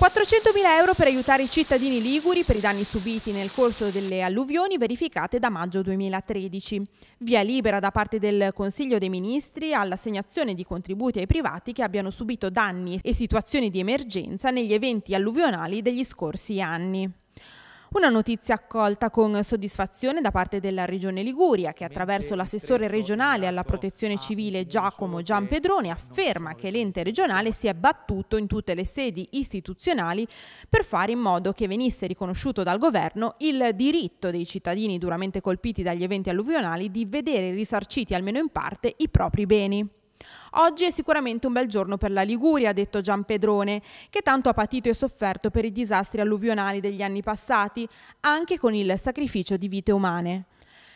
400.000 euro per aiutare i cittadini liguri per i danni subiti nel corso delle alluvioni verificate da maggio 2013. Via libera da parte del Consiglio dei Ministri all'assegnazione di contributi ai privati che abbiano subito danni e situazioni di emergenza negli eventi alluvionali degli scorsi anni. Una notizia accolta con soddisfazione da parte della Regione Liguria, che attraverso l'assessore regionale alla protezione civile Giacomo Gianpedrone afferma che l'ente regionale si è battuto in tutte le sedi istituzionali per fare in modo che venisse riconosciuto dal governo il diritto dei cittadini duramente colpiti dagli eventi alluvionali di vedere risarciti almeno in parte i propri beni. Oggi è sicuramente un bel giorno per la Liguria, ha detto Gian Pedrone, che tanto ha patito e sofferto per i disastri alluvionali degli anni passati, anche con il sacrificio di vite umane.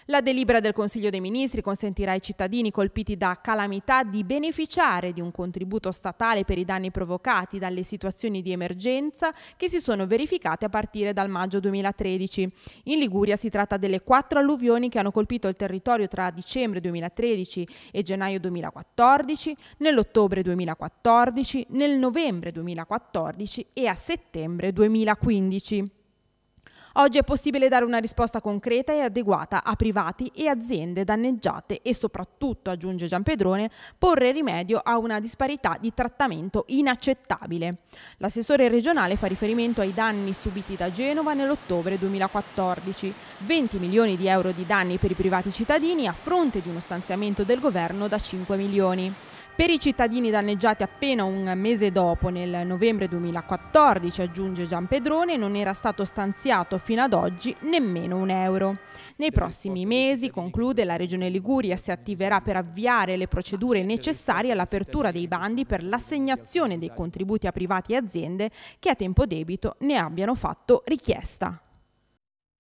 La delibera del Consiglio dei Ministri consentirà ai cittadini colpiti da calamità di beneficiare di un contributo statale per i danni provocati dalle situazioni di emergenza che si sono verificate a partire dal maggio 2013. In Liguria si tratta delle quattro alluvioni che hanno colpito il territorio tra dicembre 2013 e gennaio 2014, nell'ottobre 2014, nel novembre 2014 e a settembre 2015. Oggi è possibile dare una risposta concreta e adeguata a privati e aziende danneggiate e soprattutto, aggiunge Giampedrone, porre rimedio a una disparità di trattamento inaccettabile. L'assessore regionale fa riferimento ai danni subiti da Genova nell'ottobre 2014, 20 milioni di euro di danni per i privati cittadini a fronte di uno stanziamento del governo da 5 milioni. Per i cittadini danneggiati appena un mese dopo, nel novembre 2014, aggiunge Gian Pedrone, non era stato stanziato fino ad oggi nemmeno un euro. Nei prossimi mesi, conclude, la Regione Liguria si attiverà per avviare le procedure necessarie all'apertura dei bandi per l'assegnazione dei contributi a privati e aziende che a tempo debito ne abbiano fatto richiesta.